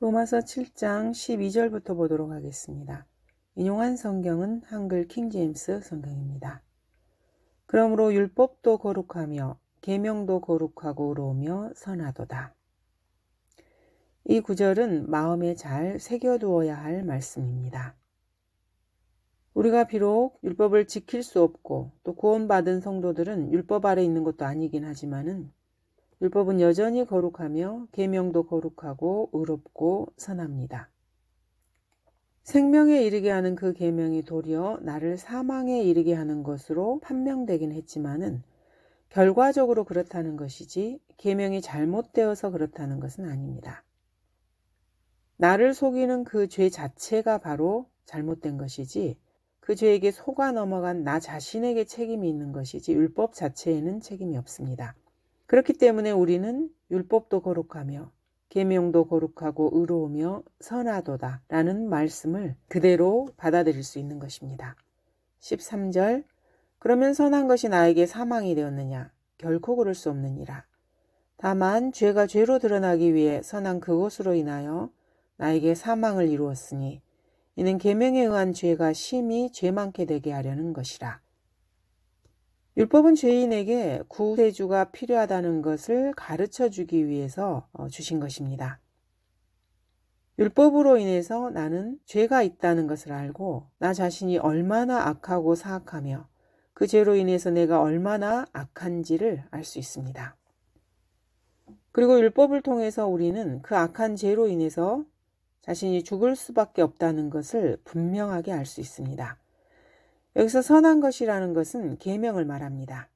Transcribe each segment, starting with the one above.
로마서 7장 12절부터 보도록 하겠습니다. 인용한 성경은 한글 킹제임스 성경입니다. 그러므로 율법도 거룩하며 계명도 거룩하고 로우며 선하도다. 이 구절은 마음에 잘 새겨두어야 할 말씀입니다. 우리가 비록 율법을 지킬 수 없고 또 구원받은 성도들은 율법 아래 있는 것도 아니긴 하지만은 율법은 여전히 거룩하며 계명도 거룩하고 의롭고 선합니다. 생명에 이르게 하는 그 계명이 도리어 나를 사망에 이르게 하는 것으로 판명되긴 했지만은 결과적으로 그렇다는 것이지 계명이 잘못되어서 그렇다는 것은 아닙니다. 나를 속이는 그 죄 자체가 바로 잘못된 것이지 그 죄에게 속아 넘어간 나 자신에게 책임이 있는 것이지 율법 자체에는 책임이 없습니다. 그렇기 때문에 우리는 율법도 거룩하며 계명도 거룩하고 의로우며 선하도다 라는 말씀을 그대로 받아들일 수 있는 것입니다. 13절 그러면 선한 것이 나에게 사망이 되었느냐 결코 그럴 수 없느니라. 다만 죄가 죄로 드러나기 위해 선한 그것으로 인하여 나에게 사망을 이루었으니 이는 계명에 의한 죄가 심히 죄 많게 되게 하려는 것이라. 율법은 죄인에게 구세주가 필요하다는 것을 가르쳐 주기 위해서 어, 주신 것입니다. 율법으로 인해서 나는 죄가 있다는 것을 알고 나 자신이 얼마나 악하고 사악하며 그 죄로 인해서 내가 얼마나 악한지를 알 수 있습니다. 그리고 율법을 통해서 우리는 그 악한 죄로 인해서 자신이 죽을 수밖에 없다는 것을 분명하게 알 수 있습니다. 여기서 선한 것이라는 것은 계명을 말합니다.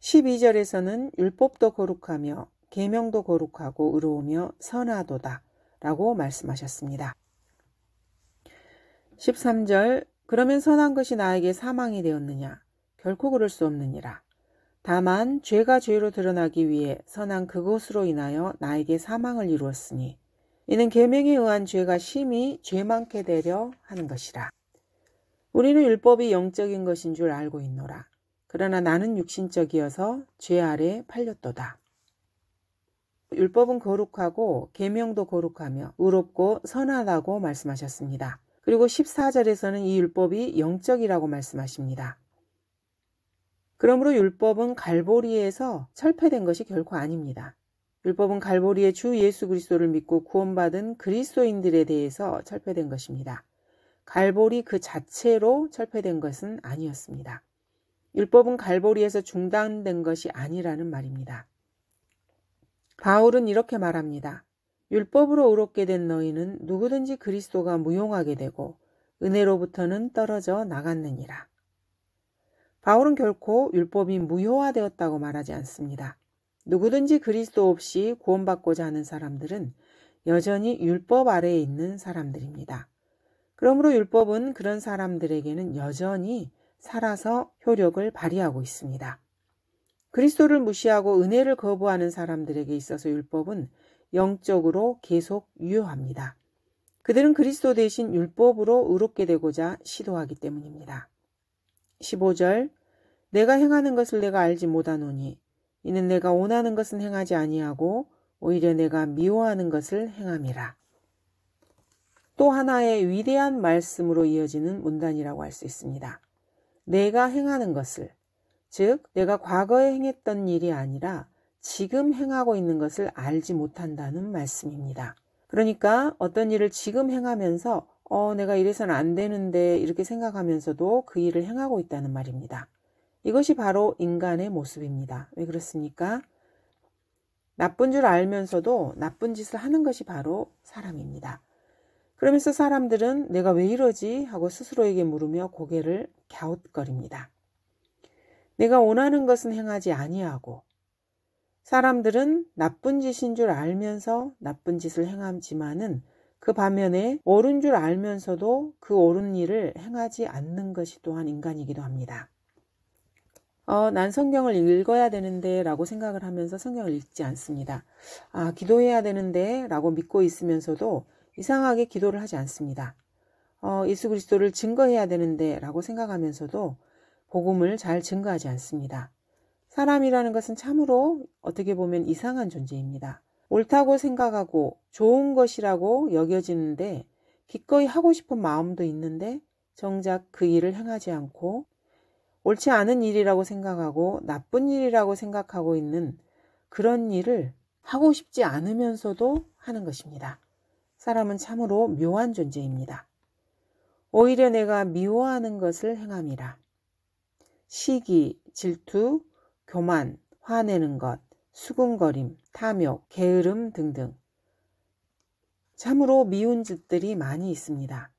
12절에서는 율법도 거룩하며 계명도 거룩하고 의로우며 선하도다 라고 말씀하셨습니다. 13절 그러면 선한 것이 나에게 사망이 되었느냐 결코 그럴 수 없느니라. 다만 죄가 죄로 드러나기 위해 선한 그것으로 인하여 나에게 사망을 이루었으니 이는 계명에 의한 죄가 심히 죄 많게 되려 하는 것이라. 우리는 율법이 영적인 것인 줄 알고 있노라. 그러나 나는 육신적이어서 죄 아래 팔렸도다. 율법은 거룩하고 계명도 거룩하며 의롭고 선하다고 말씀하셨습니다. 그리고 14절에서는 이 율법이 영적이라고 말씀하십니다. 그러므로 율법은 갈보리에서 철폐된 것이 결코 아닙니다. 율법은 갈보리의 주 예수 그리스도를 믿고 구원받은 그리스도인들에 대해서 철폐된 것입니다. 갈보리 그 자체로 철폐된 것은 아니었습니다. 율법은 갈보리에서 중단된 것이 아니라는 말입니다. 바울은 이렇게 말합니다. 율법으로 의롭게 된 너희는 누구든지 그리스도가 무용하게 되고 은혜로부터는 떨어져 나갔느니라. 바울은 결코 율법이 무효화되었다고 말하지 않습니다. 누구든지 그리스도 없이 구원받고자 하는 사람들은 여전히 율법 아래에 있는 사람들입니다. 그러므로 율법은 그런 사람들에게는 여전히 살아서 효력을 발휘하고 있습니다. 그리스도를 무시하고 은혜를 거부하는 사람들에게 있어서 율법은 영적으로 계속 유효합니다. 그들은 그리스도 대신 율법으로 의롭게 되고자 시도하기 때문입니다. 15절 내가 행하는 것을 내가 알지 못하노니 이는 내가 원하는 것은 행하지 아니하고 오히려 내가 미워하는 것을 행함이라. 또 하나의 위대한 말씀으로 이어지는 문단이라고 할 수 있습니다. 내가 행하는 것을, 즉, 내가 과거에 행했던 일이 아니라 지금 행하고 있는 것을 알지 못한다는 말씀입니다. 그러니까 어떤 일을 지금 행하면서, 어, 내가 이래선 안 되는데, 이렇게 생각하면서도 그 일을 행하고 있다는 말입니다. 이것이 바로 인간의 모습입니다. 왜 그렇습니까? 나쁜 줄 알면서도 나쁜 짓을 하는 것이 바로 사람입니다. 그러면서 사람들은 내가 왜 이러지 하고 스스로에게 물으며 고개를 갸웃거립니다. 내가 원하는 것은 행하지 아니하고 사람들은 나쁜 짓인 줄 알면서 나쁜 짓을 행하지만은 그 반면에 옳은 줄 알면서도 그 옳은 일을 행하지 않는 것이 또한 인간이기도 합니다. 어, 난 성경을 읽어야 되는데 라고 생각을 하면서 성경을 읽지 않습니다. 아, 기도해야 되는데 라고 믿고 있으면서도 이상하게 기도를 하지 않습니다. 어, 예수 그리스도를 증거해야 되는데 라고 생각하면서도 복음을 잘 증거하지 않습니다. 사람이라는 것은 참으로 어떻게 보면 이상한 존재입니다. 옳다고 생각하고 좋은 것이라고 여겨지는데 기꺼이 하고 싶은 마음도 있는데 정작 그 일을 행하지 않고 옳지 않은 일이라고 생각하고 나쁜 일이라고 생각하고 있는 그런 일을 하고 싶지 않으면서도 하는 것입니다. 사람은 참으로 묘한 존재입니다. 오히려 내가 미워하는 것을 행함이라. 시기, 질투, 교만, 화내는 것, 수군거림, 탐욕, 게으름 등등. 참으로 미운 짓들이 많이 있습니다.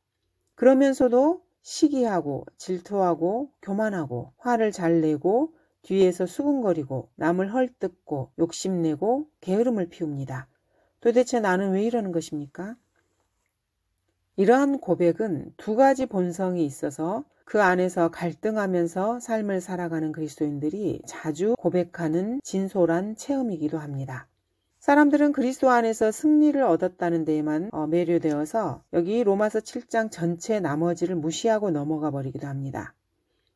그러면서도 시기하고 질투하고 교만하고 화를 잘 내고 뒤에서 수군거리고 남을 헐뜯고 욕심내고 게으름을 피웁니다. 도대체 나는 왜 이러는 것입니까? 이러한 고백은 두 가지 본성이 있어서 그 안에서 갈등하면서 삶을 살아가는 그리스도인들이 자주 고백하는 진솔한 체험이기도 합니다. 사람들은 그리스도 안에서 승리를 얻었다는 데에만 어, 매료되어서 여기 로마서 7장 전체 나머지를 무시하고 넘어가 버리기도 합니다.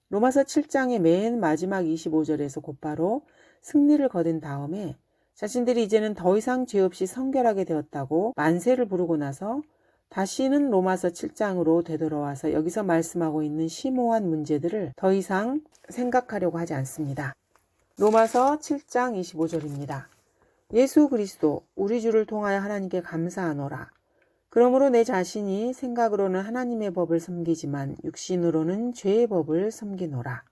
로마서 7장의 맨 마지막 25절에서 곧바로 승리를 거둔 다음에 자신들이 이제는 더 이상 죄 없이 성결하게 되었다고 만세를 부르고 나서 다시는 로마서 7장으로 되돌아와서 여기서 말씀하고 있는 심오한 문제들을 더 이상 생각하려고 하지 않습니다. 로마서 7장 25절입니다. 예수 그리스도 우리 주를 통하여 하나님께 감사하노라. 그러므로 내 자신이 생각으로는 하나님의 법을 섬기지만 육신으로는 죄의 법을 섬기노라.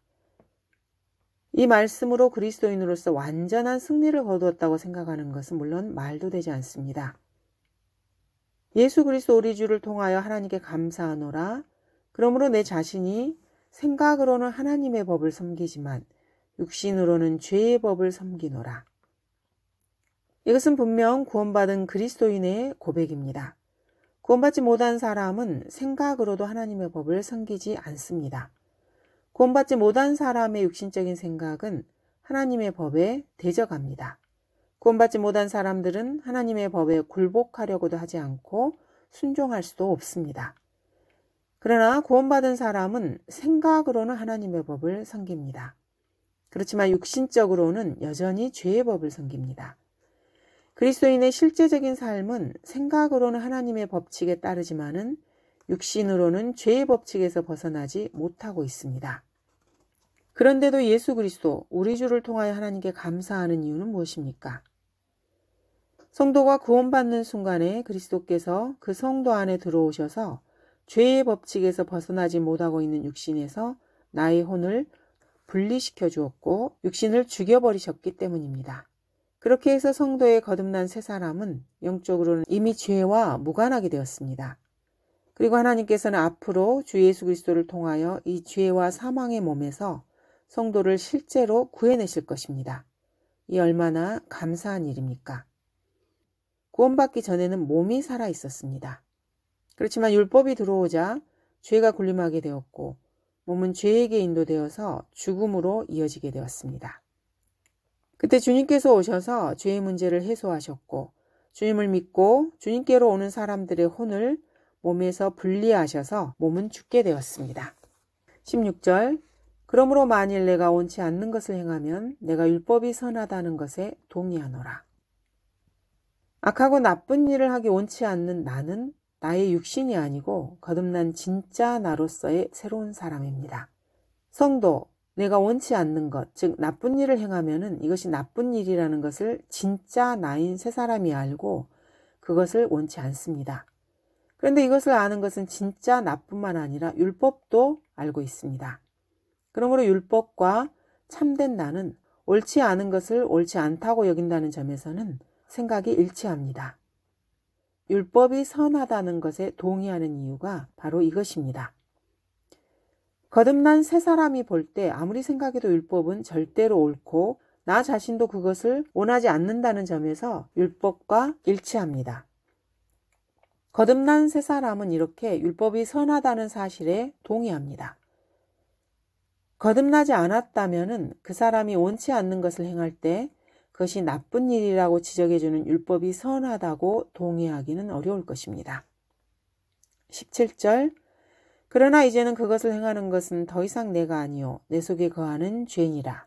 이 말씀으로 그리스도인으로서 완전한 승리를 거두었다고 생각하는 것은 물론 말도 되지 않습니다. 예수 그리스도 우리 주를 통하여 하나님께 감사하노라. 그러므로 내 자신이 생각으로는 하나님의 법을 섬기지만 육신으로는 죄의 법을 섬기노라. 이것은 분명 구원받은 그리스도인의 고백입니다. 구원받지 못한 사람은 생각으로도 하나님의 법을 섬기지 않습니다. 구원받지 못한 사람의 육신적인 생각은 하나님의 법에 대적합니다. 구원받지 못한 사람들은 하나님의 법에 굴복하려고도 하지 않고 순종할 수도 없습니다. 그러나 구원받은 사람은 생각으로는 하나님의 법을 섬깁니다. 그렇지만 육신적으로는 여전히 죄의 법을 섬깁니다. 그리스도인의 실제적인 삶은 생각으로는 하나님의 법칙에 따르지만은 육신으로는 죄의 법칙에서 벗어나지 못하고 있습니다. 그런데도 예수 그리스도 우리 주를 통하여 하나님께 감사하는 이유는 무엇입니까? 성도가 구원받는 순간에 그리스도께서 그 성도 안에 들어오셔서 죄의 법칙에서 벗어나지 못하고 있는 육신에서 나의 혼을 분리시켜 주었고 육신을 죽여버리셨기 때문입니다. 그렇게 해서 성도의 거듭난 세 사람은 영적으로는 이미 죄와 무관하게 되었습니다. 그리고 하나님께서는 앞으로 주 예수 그리스도를 통하여 이 죄와 사망의 몸에서 성도를 실제로 구해내실 것입니다. 이 얼마나 감사한 일입니까? 구원받기 전에는 몸이 살아 있었습니다. 그렇지만 율법이 들어오자 죄가 군림하게 되었고 몸은 죄에게 인도되어서 죽음으로 이어지게 되었습니다. 그때 주님께서 오셔서 죄의 문제를 해소하셨고 주님을 믿고 주님께로 오는 사람들의 혼을 몸에서 분리하셔서 몸은 죽게 되었습니다. 16절 그러므로 만일 내가 원치 않는 것을 행하면 내가 율법이 선하다는 것에 동의하노라. 악하고 나쁜 일을 하기 원치 않는 나는 나의 육신이 아니고 거듭난 진짜 나로서의 새로운 사람입니다. 성도, 내가 원치 않는 것, 즉 나쁜 일을 행하면 이것이 나쁜 일이라는 것을 진짜 나인 새 사람이 알고 그것을 원치 않습니다. 그런데 이것을 아는 것은 진짜 나뿐만 아니라 율법도 알고 있습니다. 그러므로 율법과 참된 나는 옳지 않은 것을 옳지 않다고 여긴다는 점에서는 생각이 일치합니다. 율법이 선하다는 것에 동의하는 이유가 바로 이것입니다. 거듭난 세 사람이 볼 때 아무리 생각해도 율법은 절대로 옳고 나 자신도 그것을 원하지 않는다는 점에서 율법과 일치합니다. 거듭난 세 사람은 이렇게 율법이 선하다는 사실에 동의합니다. 거듭나지 않았다면 그 사람이 원치 않는 것을 행할 때 그것이 나쁜 일이라고 지적해주는 율법이 선하다고 동의하기는 어려울 것입니다. 17절 그러나 이제는 그것을 행하는 것은 더 이상 내가 아니요 내 속에 거하는 죄인이라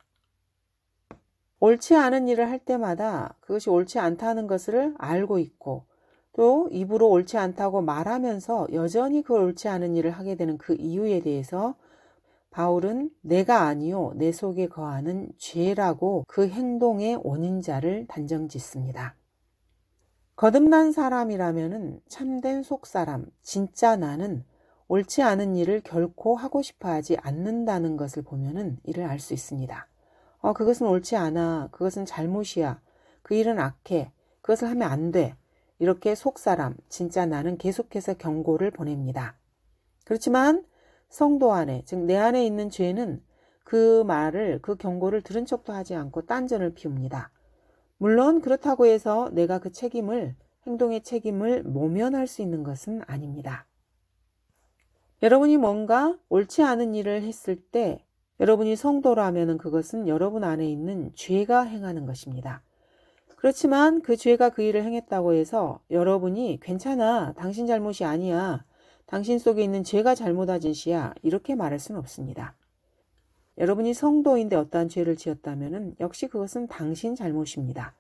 옳지 않은 일을 할 때마다 그것이 옳지 않다는 것을 알고 있고 또 입으로 옳지 않다고 말하면서 여전히 그 옳지 않은 일을 하게 되는 그 이유에 대해서 바울은 내가 아니요 내 속에 거하는 죄라고 그 행동의 원인자를 단정짓습니다. 거듭난 사람이라면은 참된 속사람, 진짜 나는 옳지 않은 일을 결코 하고 싶어 하지 않는다는 것을 보면은 이를 알 수 있습니다. 어, 그것은 옳지 않아. 그것은 잘못이야. 그 일은 악해. 그것을 하면 안 돼. 이렇게 속사람, 진짜 나는 계속해서 경고를 보냅니다. 그렇지만 성도 안에, 즉 내 안에 있는 죄는 그 말을, 그 경고를 들은 척도 하지 않고 딴전을 피웁니다. 물론 그렇다고 해서 내가 그 책임을, 행동의 책임을 모면할 수 있는 것은 아닙니다. 여러분이 뭔가 옳지 않은 일을 했을 때 여러분이 성도라면 그것은 여러분 안에 있는 죄가 행하는 것입니다. 그렇지만 그 죄가 그 일을 행했다고 해서 여러분이 괜찮아. 당신 잘못이 아니야. 당신 속에 있는 죄가 잘못하진 시야. 이렇게 말할 수는 없습니다. 여러분이 성도인데 어떠한 죄를 지었다면 역시 그것은 당신 잘못입니다.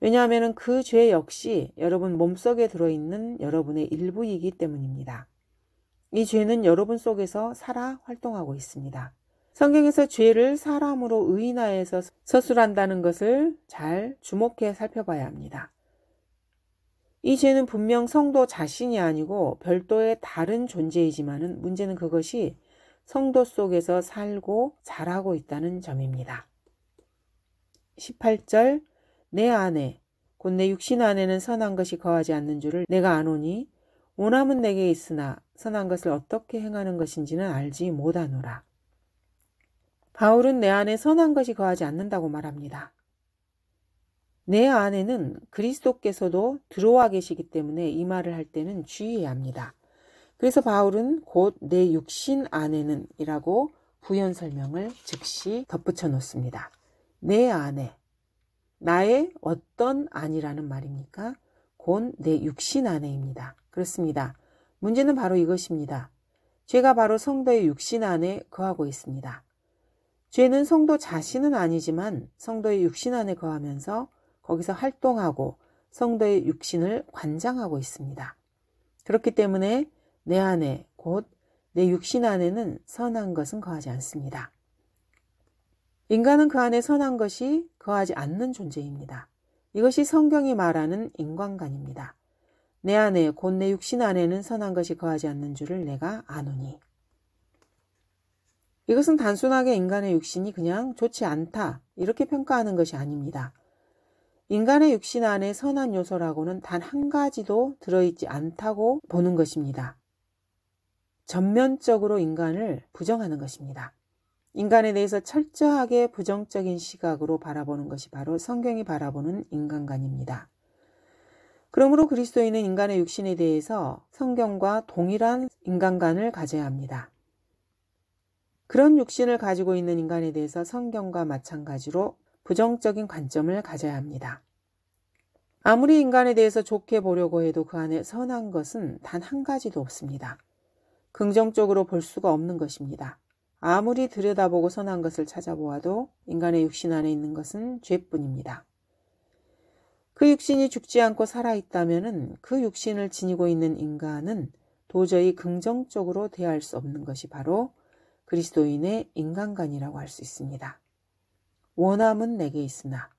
왜냐하면 그 죄 역시 여러분 몸속에 들어있는 여러분의 일부이기 때문입니다. 이 죄는 여러분 속에서 살아 활동하고 있습니다. 성경에서 죄를 사람으로 의인화해서 서술한다는 것을 잘 주목해 살펴봐야 합니다. 이 죄는 분명 성도 자신이 아니고 별도의 다른 존재이지만은 문제는 그것이 성도 속에서 살고 자라고 있다는 점입니다. 18절 내 안에 곧 내 육신 안에는 선한 것이 거하지 않는 줄을 내가 아노니 원함은 내게 있으나 선한 것을 어떻게 행하는 것인지는 알지 못하노라. 바울은 내 안에 선한 것이 거하지 않는다고 말합니다. 내 안에는 그리스도께서도 들어와 계시기 때문에 이 말을 할 때는 주의해야 합니다. 그래서 바울은 곧 내 육신 안에는 이라고 부연 설명을 즉시 덧붙여 놓습니다. 내 안에, 나의 어떤 안이라는 말입니까? 곧 내 육신 안에입니다. 그렇습니다. 문제는 바로 이것입니다. 죄가 바로 성도의 육신 안에 거하고 있습니다. 죄는 성도 자신은 아니지만 성도의 육신 안에 거하면서 거기서 활동하고 성도의 육신을 관장하고 있습니다. 그렇기 때문에 내 안에 곧 내 육신 안에는 선한 것은 거하지 않습니다. 인간은 그 안에 선한 것이 거하지 않는 존재입니다. 이것이 성경이 말하는 인간관입니다. 내 안에 곧 내 육신 안에는 선한 것이 거하지 않는 줄을 내가 아노니. 이것은 단순하게 인간의 육신이 그냥 좋지 않다 이렇게 평가하는 것이 아닙니다. 인간의 육신 안에 선한 요소라고는 단 한 가지도 들어있지 않다고 보는 것입니다. 전면적으로 인간을 부정하는 것입니다. 인간에 대해서 철저하게 부정적인 시각으로 바라보는 것이 바로 성경이 바라보는 인간관입니다. 그러므로 그리스도인은 인간의 육신에 대해서 성경과 동일한 인간관을 가져야 합니다. 그런 육신을 가지고 있는 인간에 대해서 성경과 마찬가지로 부정적인 관점을 가져야 합니다. 아무리 인간에 대해서 좋게 보려고 해도 그 안에 선한 것은 단 한 가지도 없습니다. 긍정적으로 볼 수가 없는 것입니다. 아무리 들여다보고 선한 것을 찾아보아도 인간의 육신 안에 있는 것은 죄뿐입니다. 그 육신이 죽지 않고 살아있다면 그 육신을 지니고 있는 인간은 도저히 긍정적으로 대할 수 없는 것이 바로 그리스도인의 인간관이라고 할 수 있습니다. 원함은 내게 있으나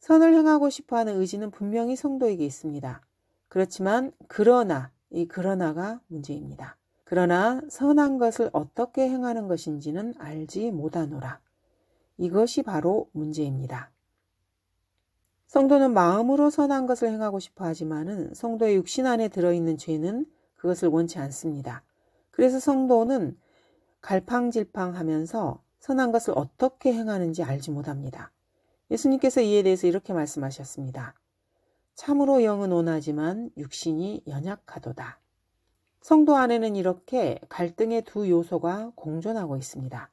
선을 행하고 싶어 하는 의지는 분명히 성도에게 있습니다. 그렇지만 그러나 이 그러나가 문제입니다. 그러나 선한 것을 어떻게 행하는 것인지는 알지 못하노라. 이것이 바로 문제입니다. 성도는 마음으로 선한 것을 행하고 싶어 하지만은 성도의 육신 안에 들어있는 죄는 그것을 원치 않습니다. 그래서 성도는 갈팡질팡 하면서 선한 것을 어떻게 행하는지 알지 못합니다. 예수님께서 이에 대해서 이렇게 말씀하셨습니다. 참으로 영은 온하지만 육신이 연약하도다. 성도 안에는 이렇게 갈등의 두 요소가 공존하고 있습니다.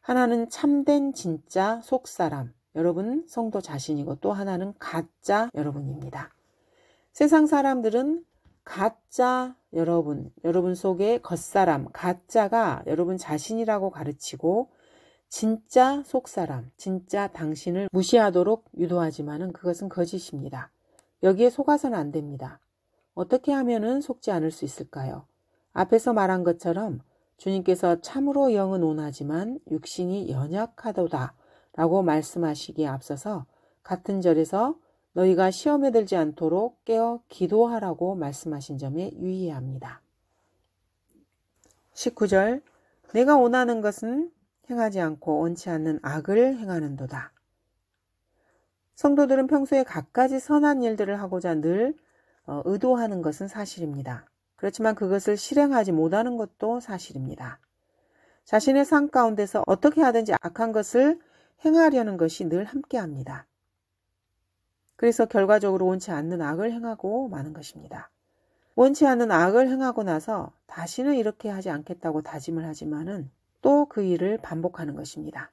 하나는 참된 진짜 속사람, 여러분 성도 자신이고 또 하나는 가짜 여러분입니다. 세상 사람들은 가짜 여러분, 여러분 속의 겉사람, 가짜가 여러분 자신이라고 가르치고 진짜 속사람, 진짜 당신을 무시하도록 유도하지만은 그것은 거짓입니다. 여기에 속아서는 안 됩니다. 어떻게 하면은 속지 않을 수 있을까요? 앞에서 말한 것처럼 주님께서 참으로 영은 온하지만 육신이 연약하도다 라고 말씀하시기에 앞서서 같은 절에서 너희가 시험에 들지 않도록 깨어 기도하라고 말씀하신 점에 유의해야 합니다. 19절 내가 원하는 것은 행하지 않고 원치 않는 악을 행하는도다. 성도들은 평소에 갖가지 선한 일들을 하고자 늘 어, 의도하는 것은 사실입니다. 그렇지만 그것을 실행하지 못하는 것도 사실입니다. 자신의 삶 가운데서 어떻게 하든지 악한 것을 행하려는 것이 늘 함께합니다. 그래서 결과적으로 원치 않는 악을 행하고 마는 것입니다. 원치 않는 악을 행하고 나서 다시는 이렇게 하지 않겠다고 다짐을 하지만은 또 그 일을 반복하는 것입니다.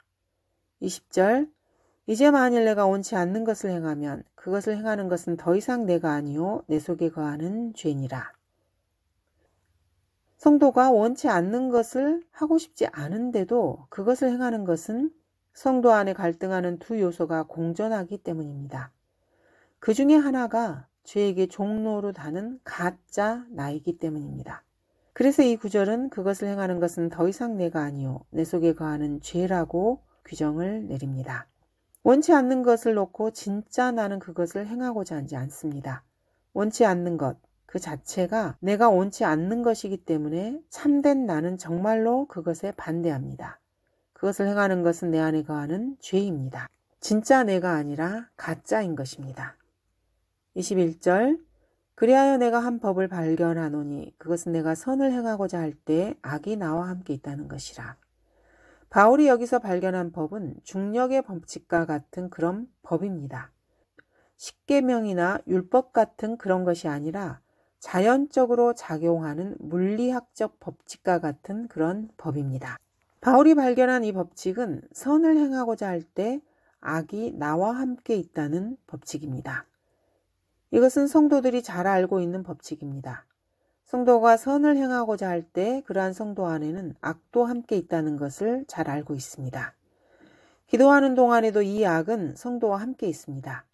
20절 이제 만일 내가 원치 않는 것을 행하면 그것을 행하는 것은 더 이상 내가 아니요 내 속에 거하는 죄니라. 성도가 원치 않는 것을 하고 싶지 않은데도 그것을 행하는 것은 성도 안에 갈등하는 두 요소가 공존하기 때문입니다. 그 중에 하나가 죄에게 종로로 다는 가짜 나이기 때문입니다. 그래서 이 구절은 그것을 행하는 것은 더 이상 내가 아니요 내 속에 거하는 죄라고 규정을 내립니다. 원치 않는 것을 놓고 진짜 나는 그것을 행하고자 하지 않습니다. 원치 않는 것 그 자체가 내가 원치 않는 것이기 때문에 참된 나는 정말로 그것에 반대합니다. 그것을 행하는 것은 내 안에 거하는 죄입니다. 진짜 내가 아니라 가짜인 것입니다. 21절 그리하여 내가 한 법을 발견하노니 그것은 내가 선을 행하고자 할 때 악이 나와 함께 있다는 것이라. 바울이 여기서 발견한 법은 중력의 법칙과 같은 그런 법입니다. 십계명이나 율법 같은 그런 것이 아니라 자연적으로 작용하는 물리학적 법칙과 같은 그런 법입니다. 바울이 발견한 이 법칙은 선을 행하고자 할 때 악이 나와 함께 있다는 법칙입니다. 이것은 성도들이 잘 알고 있는 법칙입니다. 성도가 선을 행하고자 할 때 그러한 성도 안에는 악도 함께 있다는 것을 잘 알고 있습니다. 기도하는 동안에도 이 악은 성도와 함께 있습니다.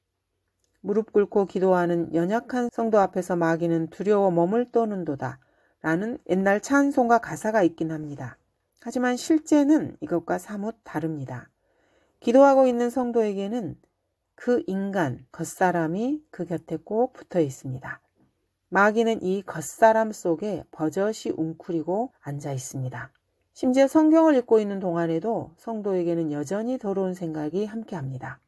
무릎 꿇고 기도하는 연약한 성도 앞에서 마귀는 두려워 몸을 떠는도다 라는 옛날 찬송과 가사가 있긴 합니다. 하지만 실제는 이것과 사뭇 다릅니다. 기도하고 있는 성도에게는 그 인간, 겉사람이 그 곁에 꼭 붙어 있습니다. 마귀는 이 겉사람 속에 버젓이 웅크리고 앉아 있습니다. 심지어 성경을 읽고 있는 동안에도 성도에게는 여전히 더러운 생각이 함께합니다.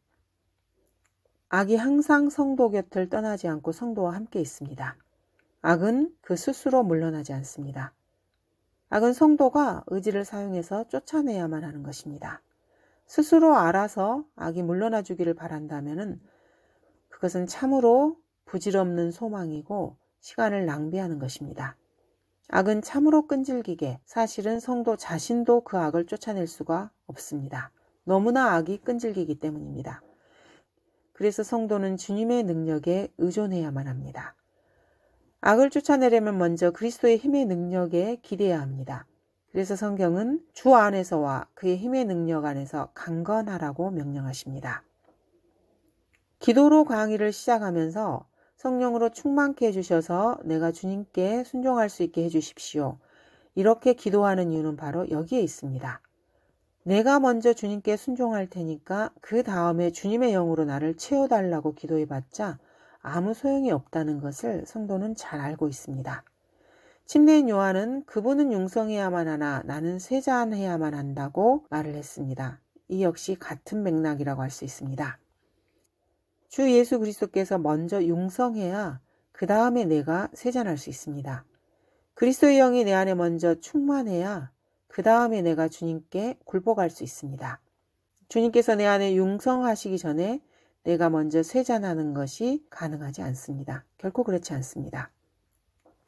악이 항상 성도 곁을 떠나지 않고 성도와 함께 있습니다. 악은 그 스스로 물러나지 않습니다. 악은 성도가 의지를 사용해서 쫓아내야만 하는 것입니다. 스스로 알아서 악이 물러나 주기를 바란다면 그것은 참으로 부질없는 소망이고 시간을 낭비하는 것입니다. 악은 참으로 끈질기게 사실은 성도 자신도 그 악을 쫓아낼 수가 없습니다. 너무나 악이 끈질기기 때문입니다. 그래서 성도는 주님의 능력에 의존해야만 합니다. 악을 쫓아내려면 먼저 그리스도의 힘의 능력에 기대해야 합니다. 그래서 성경은 주 안에서와 그의 힘의 능력 안에서 강건하라고 명령하십니다. 기도로 강의를 시작하면서 성령으로 충만케 해주셔서 내가 주님께 순종할 수 있게 해주십시오. 이렇게 기도하는 이유는 바로 여기에 있습니다. 내가 먼저 주님께 순종할 테니까 그 다음에 주님의 영으로 나를 채워달라고 기도해봤자 아무 소용이 없다는 것을 성도는 잘 알고 있습니다. 침례인 요한은 그분은 융성해야만 하나 나는 세잔해야만 한다고 말을 했습니다. 이 역시 같은 맥락이라고 할 수 있습니다. 주 예수 그리스도께서 먼저 융성해야 그 다음에 내가 세잔할수 있습니다. 그리스도의 영이 내 안에 먼저 충만해야 그 다음에 내가 주님께 굴복할 수 있습니다. 주님께서 내 안에 융성하시기 전에 내가 먼저 세잔하는 것이 가능하지 않습니다. 결코 그렇지 않습니다.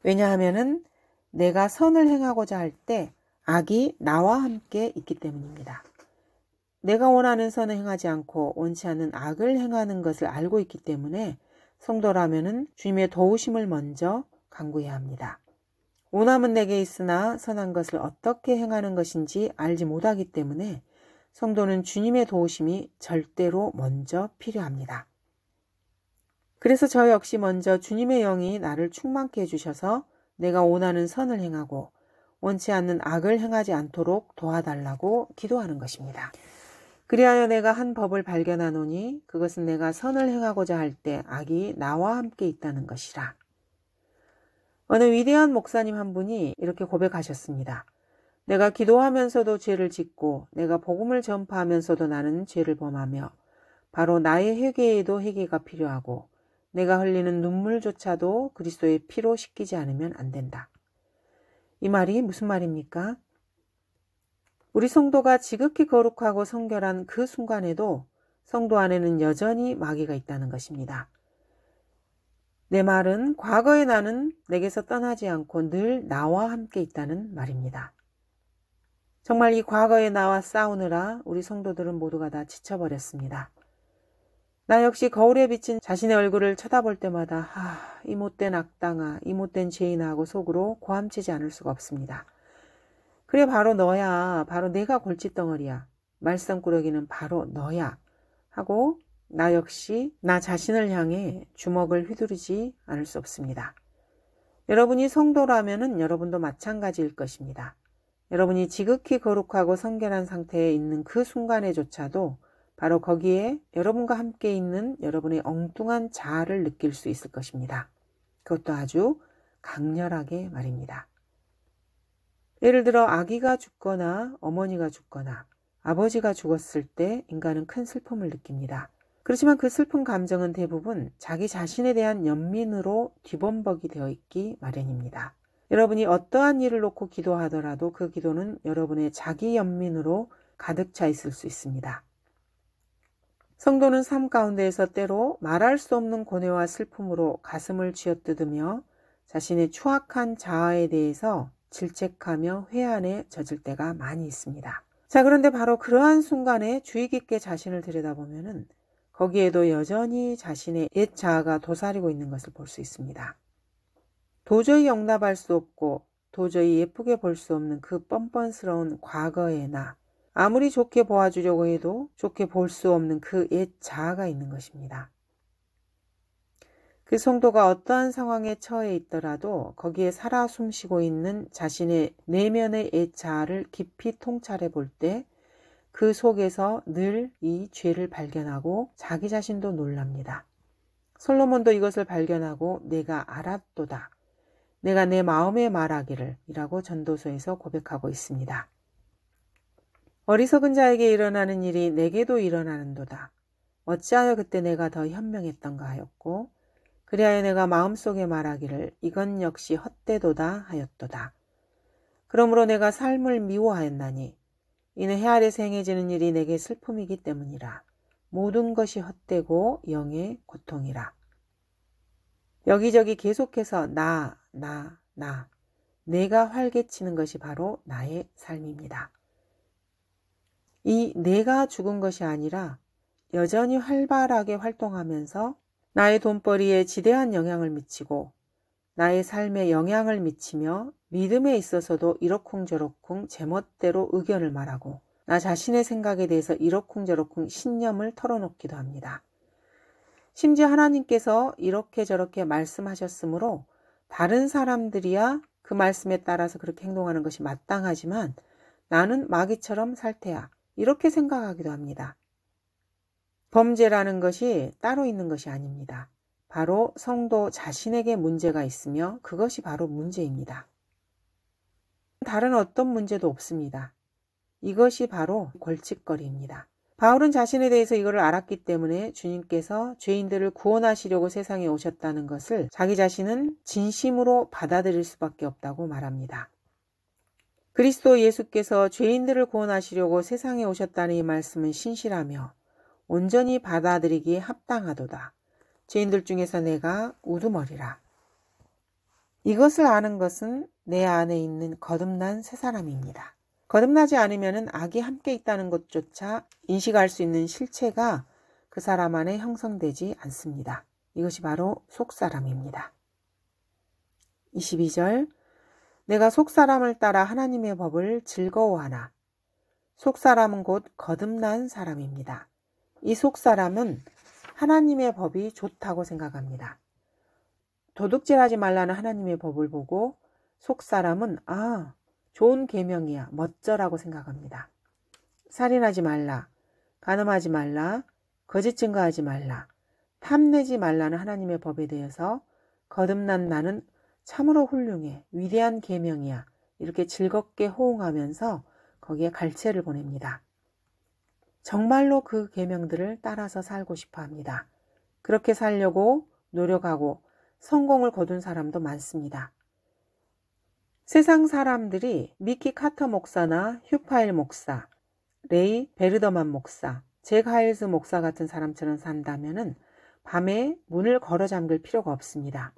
왜냐하면은 내가 선을 행하고자 할 때 악이 나와 함께 있기 때문입니다. 내가 원하는 선을 행하지 않고 원치 않는 악을 행하는 것을 알고 있기 때문에 성도라면은 주님의 도우심을 먼저 간구해야 합니다. 원함은 내게 있으나 선한 것을 어떻게 행하는 것인지 알지 못하기 때문에 성도는 주님의 도우심이 절대로 먼저 필요합니다. 그래서 저 역시 먼저 주님의 영이 나를 충만케 해주셔서 내가 원하는 선을 행하고 원치 않는 악을 행하지 않도록 도와달라고 기도하는 것입니다. 그리하여 내가 한 법을 발견하노니 그것은 내가 선을 행하고자 할 때 악이 나와 함께 있다는 것이라. 어느 위대한 목사님 한 분이 이렇게 고백하셨습니다. 내가 기도하면서도 죄를 짓고 내가 복음을 전파하면서도 나는 죄를 범하며 바로 나의 회개에도 회개가 필요하고 내가 흘리는 눈물조차도 그리스도의 피로 씻기지 않으면 안 된다. 이 말이 무슨 말입니까? 우리 성도가 지극히 거룩하고 성결한 그 순간에도 성도 안에는 여전히 마귀가 있다는 것입니다. 내 말은 과거의 나는 내게서 떠나지 않고 늘 나와 함께 있다는 말입니다. 정말 이 과거의 나와 싸우느라 우리 성도들은 모두가 다 지쳐버렸습니다. 나 역시 거울에 비친 자신의 얼굴을 쳐다볼 때마다 하, 아, 이 못된 악당아, 이 못된 죄인아 하고 속으로 고함치지 않을 수가 없습니다. 그래 바로 너야. 바로 내가 골칫덩어리야. 말썽꾸러기는 바로 너야. 하고 나 역시 나 자신을 향해 주먹을 휘두르지 않을 수 없습니다. 여러분이 성도라면 여러분도 마찬가지일 것입니다. 여러분이 지극히 거룩하고 성결한 상태에 있는 그 순간에조차도 바로 거기에 여러분과 함께 있는 여러분의 엉뚱한 자아를 느낄 수 있을 것입니다. 그것도 아주 강렬하게 말입니다. 예를 들어 아기가 죽거나 어머니가 죽거나 아버지가 죽었을 때 인간은 큰 슬픔을 느낍니다. 그렇지만 그 슬픈 감정은 대부분 자기 자신에 대한 연민으로 뒤범벅이 되어 있기 마련입니다. 여러분이 어떠한 일을 놓고 기도하더라도 그 기도는 여러분의 자기 연민으로 가득 차 있을 수 있습니다. 성도는 삶 가운데에서 때로 말할 수 없는 고뇌와 슬픔으로 가슴을 쥐어뜯으며 자신의 추악한 자아에 대해서 질책하며 회한에 젖을 때가 많이 있습니다. 자, 그런데 바로 그러한 순간에 주의 깊게 자신을 들여다보면은 거기에도 여전히 자신의 옛 자아가 도사리고 있는 것을 볼 수 있습니다. 도저히 용납할 수 없고 도저히 예쁘게 볼 수 없는 그 뻔뻔스러운 과거의 나, 아무리 좋게 보아주려고 해도 좋게 볼 수 없는 그 옛 자아가 있는 것입니다. 그 성도가 어떠한 상황에 처해 있더라도 거기에 살아 숨쉬고 있는 자신의 내면의 옛 자아를 깊이 통찰해 볼 때 그 속에서 늘 이 죄를 발견하고 자기 자신도 놀랍니다. 솔로몬도 이것을 발견하고 내가 알았도다. 내가 내 마음에 말하기를 이라고 전도서에서 고백하고 있습니다. 어리석은 자에게 일어나는 일이 내게도 일어나는도다. 어찌하여 그때 내가 더 현명했던가 하였고 그리하여 내가 마음속에 말하기를 이건 역시 헛되도다 하였도다. 그러므로 내가 삶을 미워하였나니 이는 해 아래서 행해지는 일이 내게 슬픔이기 때문이라. 모든 것이 헛되고 영의 고통이라. 여기저기 계속해서 나, 나, 나. 내가 활개치는 것이 바로 나의 삶입니다. 이 내가 죽은 것이 아니라 여전히 활발하게 활동하면서 나의 돈벌이에 지대한 영향을 미치고 나의 삶에 영향을 미치며 믿음에 있어서도 이러쿵저러쿵 제멋대로 의견을 말하고 나 자신의 생각에 대해서 이러쿵저러쿵 신념을 털어놓기도 합니다. 심지어 하나님께서 이렇게 저렇게 말씀하셨으므로 다른 사람들이야 그 말씀에 따라서 그렇게 행동하는 것이 마땅하지만 나는 마귀처럼 살 테야. 이렇게 생각하기도 합니다. 범죄라는 것이 따로 있는 것이 아닙니다. 바로 성도 자신에게 문제가 있으며 그것이 바로 문제입니다. 다른 어떤 문제도 없습니다. 이것이 바로 골칫거리입니다. 바울은 자신에 대해서 이거를 알았기 때문에 주님께서 죄인들을 구원하시려고 세상에 오셨다는 것을 자기 자신은 진심으로 받아들일 수밖에 없다고 말합니다. 그리스도 예수께서 죄인들을 구원하시려고 세상에 오셨다는 이 말씀은 신실하며 온전히 받아들이기에 합당하도다. 죄인들 중에서 내가 우두머리라. 이것을 아는 것은 내 안에 있는 거듭난 새 사람입니다. 거듭나지 않으면 악이 함께 있다는 것조차 인식할 수 있는 실체가 그 사람 안에 형성되지 않습니다. 이것이 바로 속사람입니다. 22절 내가 속사람을 따라 하나님의 법을 즐거워하나. 속사람은 곧 거듭난 사람입니다. 이 속사람은 하나님의 법이 좋다고 생각합니다. 도둑질하지 말라는 하나님의 법을 보고 속사람은 아, 좋은 계명이야. 멋져라고 생각합니다. 살인하지 말라. 가늠하지 말라. 거짓 증거하지 말라. 탐내지 말라는 하나님의 법에 대해서 거듭난 나는 참으로 훌륭해. 위대한 계명이야. 이렇게 즐겁게 호응하면서 거기에 갈채를 보냅니다. 정말로 그 계명들을 따라서 살고 싶어 합니다. 그렇게 살려고 노력하고 성공을 거둔 사람도 많습니다. 세상 사람들이 미키 카터 목사나 휴파일 목사, 레이 베르더만 목사, 잭 하일스 목사 같은 사람처럼 산다면 밤에 문을 걸어 잠글 필요가 없습니다.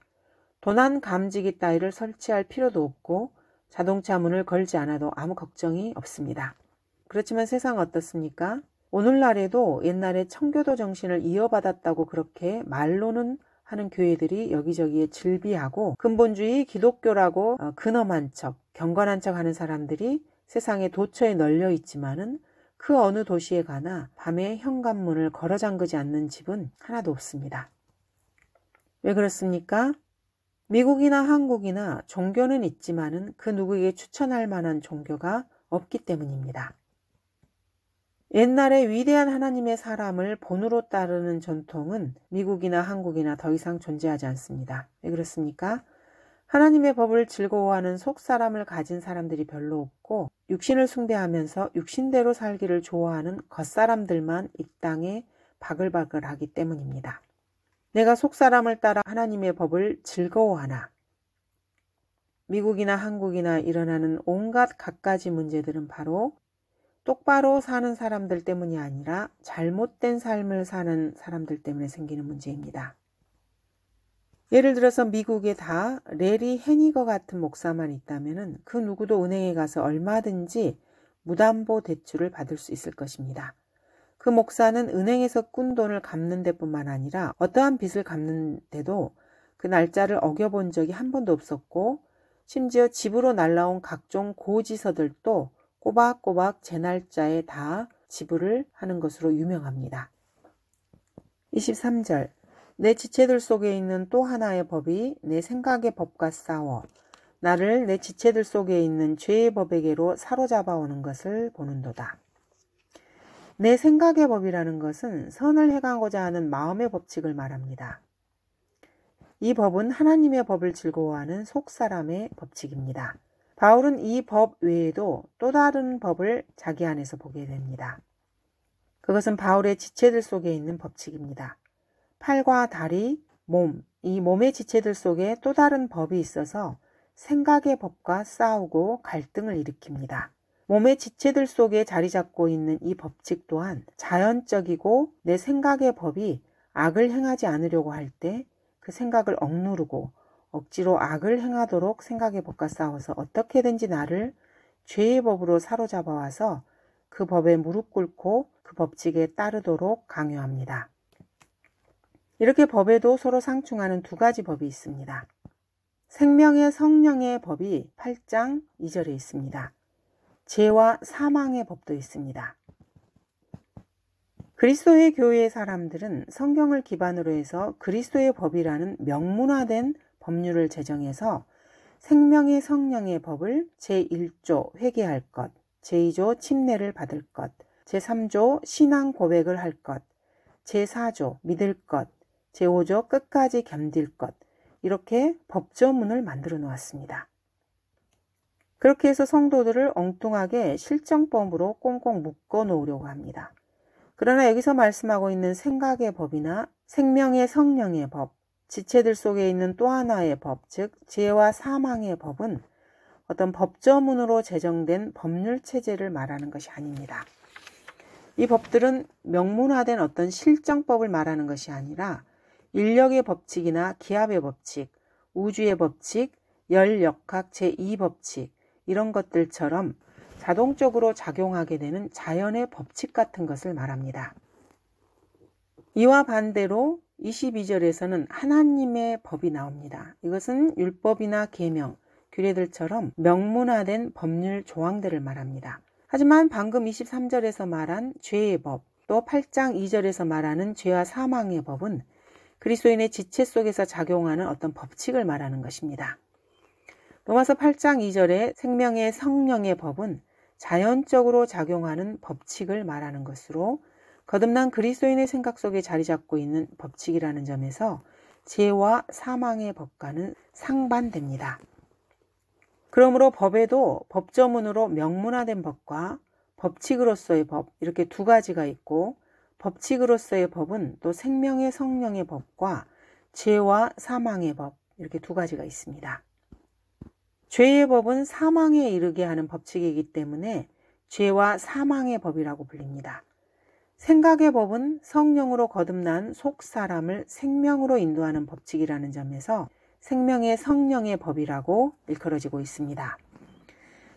도난 감지기 따위를 설치할 필요도 없고 자동차 문을 걸지 않아도 아무 걱정이 없습니다. 그렇지만 세상 어떻습니까? 오늘날에도 옛날에 청교도 정신을 이어받았다고 그렇게 말로는 하는 교회들이 여기저기에 질비하고 근본주의 기독교라고 어, 근엄한 척, 경건한 척 하는 사람들이 세상에 도처에 널려 있지만은 그 어느 도시에 가나 밤에 현관문을 걸어 잠그지 않는 집은 하나도 없습니다. 왜 그렇습니까? 미국이나 한국이나 종교는 있지만은 그 누구에게 추천할 만한 종교가 없기 때문입니다. 옛날에 위대한 하나님의 사람을 본으로 따르는 전통은 미국이나 한국이나 더 이상 존재하지 않습니다. 왜 그렇습니까? 하나님의 법을 즐거워하는 속사람을 가진 사람들이 별로 없고 육신을 숭배하면서 육신대로 살기를 좋아하는 겉사람들만 이 땅에 바글바글하기 때문입니다. 내가 속사람을 따라 하나님의 법을 즐거워하나. 미국이나 한국이나 일어나는 온갖 갖가지 문제들은 바로 똑바로 사는 사람들 때문이 아니라 잘못된 삶을 사는 사람들 때문에 생기는 문제입니다. 예를 들어서 미국에 다 레리 헤니거 같은 목사만 있다면 그 누구도 은행에 가서 얼마든지 무담보 대출을 받을 수 있을 것입니다. 그 목사는 은행에서 꾼 돈을 갚는 데뿐만 아니라 어떠한 빚을 갚는 데도 그 날짜를 어겨본 적이 한 번도 없었고 심지어 집으로 날라온 각종 고지서들도 꼬박꼬박 제 날짜에 다 지불을 하는 것으로 유명합니다. 23절 내 지체들 속에 있는 또 하나의 법이 내 생각의 법과 싸워 나를 내 지체들 속에 있는 죄의 법에게로 사로잡아오는 것을 보는도다. 내 생각의 법이라는 것은 선을 행하고자 하는 마음의 법칙을 말합니다. 이 법은 하나님의 법을 즐거워하는 속사람의 법칙입니다. 바울은 이 법 외에도 또 다른 법을 자기 안에서 보게 됩니다. 그것은 바울의 지체들 속에 있는 법칙입니다. 팔과 다리, 몸, 이 몸의 지체들 속에 또 다른 법이 있어서 생각의 법과 싸우고 갈등을 일으킵니다. 몸의 지체들 속에 자리 잡고 있는 이 법칙 또한 자연적이고 내 생각의 법이 악을 행하지 않으려고 할 때 그 생각을 억누르고 억지로 악을 행하도록 생각의 법과 싸워서 어떻게든지 나를 죄의 법으로 사로잡아 와서 그 법에 무릎 꿇고 그 법칙에 따르도록 강요합니다. 이렇게 법에도 서로 상충하는 두 가지 법이 있습니다. 생명의 성령의 법이 8장 2절에 있습니다. 죄와 사망의 법도 있습니다. 그리스도의 교회의 사람들은 성경을 기반으로 해서 그리스도의 법이라는 명문화된 법률을 제정해서 생명의 성령의 법을 제1조 회개할 것, 제2조 침례를 받을 것, 제3조 신앙 고백을 할 것, 제4조 믿을 것, 제5조 끝까지 견딜 것, 이렇게 법조문을 만들어 놓았습니다. 그렇게 해서 성도들을 엉뚱하게 실정법으로 꽁꽁 묶어 놓으려고 합니다. 그러나 여기서 말씀하고 있는 생각의 법이나 생명의 성령의 법, 지체들 속에 있는 또 하나의 법, 즉죄와 사망의 법은 어떤 법조문으로 제정된 법률 체제를 말하는 것이 아닙니다. 이 법들은 명문화된 어떤 실정법을 말하는 것이 아니라 인력의 법칙이나 기압의 법칙, 우주의 법칙, 열역학 제2법칙, 이런 것들처럼 자동적으로 작용하게 되는 자연의 법칙 같은 것을 말합니다. 이와 반대로 22절에서는 하나님의 법이 나옵니다. 이것은 율법이나 계명, 규례들처럼 명문화된 법률 조항들을 말합니다. 하지만 방금 23절에서 말한 죄의 법, 또 8장 2절에서 말하는 죄와 사망의 법은 그리스도인의 지체 속에서 작용하는 어떤 법칙을 말하는 것입니다. 로마서 8장 2절에 생명의 성령의 법은 자연적으로 작용하는 법칙을 말하는 것으로 거듭난 그리스도인의 생각 속에 자리 잡고 있는 법칙이라는 점에서 죄와 사망의 법과는 상반됩니다. 그러므로 법에도 법조문으로 명문화된 법과 법칙으로서의 법 이렇게 두 가지가 있고 법칙으로서의 법은 또 생명의 성령의 법과 죄와 사망의 법 이렇게 두 가지가 있습니다. 죄의 법은 사망에 이르게 하는 법칙이기 때문에 죄와 사망의 법이라고 불립니다. 생각의 법은 성령으로 거듭난 속 사람을 생명으로 인도하는 법칙이라는 점에서 생명의 성령의 법이라고 일컬어지고 있습니다.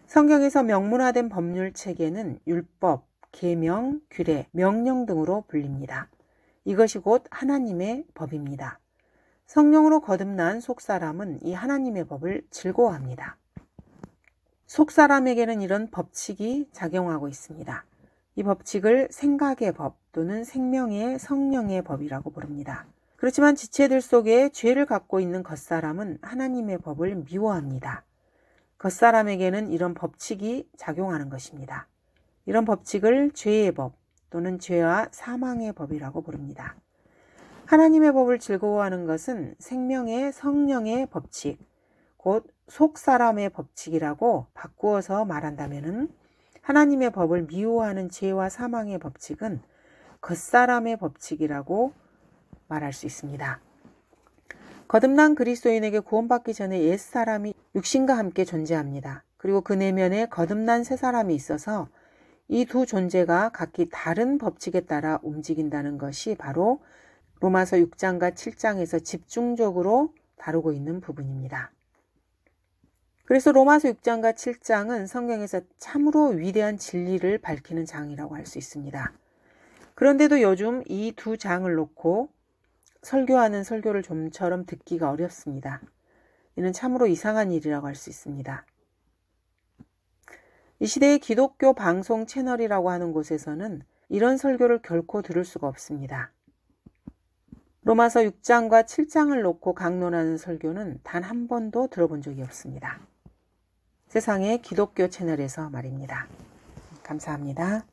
성경에서 명문화된 법률 체계는 율법, 계명, 규례, 명령 등으로 불립니다. 이것이 곧 하나님의 법입니다. 성령으로 거듭난 속사람은 이 하나님의 법을 즐거워합니다. 속사람에게는 이런 법칙이 작용하고 있습니다. 이 법칙을 생각의 법 또는 생명의 성령의 법이라고 부릅니다. 그렇지만 지체들 속에 죄를 갖고 있는 겉사람은 하나님의 법을 미워합니다. 겉사람에게는 이런 법칙이 작용하는 것입니다. 이런 법칙을 죄의 법 또는 죄와 사망의 법이라고 부릅니다. 하나님의 법을 즐거워하는 것은 생명의 성령의 법칙, 곧 속 사람의 법칙이라고 바꾸어서 말한다면은 하나님의 법을 미워하는 죄와 사망의 법칙은 겉사람의 법칙이라고 말할 수 있습니다. 거듭난 그리스도인에게 구원받기 전에 옛 사람이 육신과 함께 존재합니다. 그리고 그 내면에 거듭난 새 사람이 있어서 이 두 존재가 각기 다른 법칙에 따라 움직인다는 것이 바로 로마서 6장과 7장에서 집중적으로 다루고 있는 부분입니다. 그래서 로마서 6장과 7장은 성경에서 참으로 위대한 진리를 밝히는 장이라고 할 수 있습니다. 그런데도 요즘 이 두 장을 놓고 설교하는 설교를 좀처럼 듣기가 어렵습니다. 이는 참으로 이상한 일이라고 할 수 있습니다. 이 시대의 기독교 방송 채널이라고 하는 곳에서는 이런 설교를 결코 들을 수가 없습니다. 로마서 6장과 7장을 놓고 강론하는 설교는 단 한 번도 들어본 적이 없습니다. 세상의 기독교 채널에서 말입니다. 감사합니다.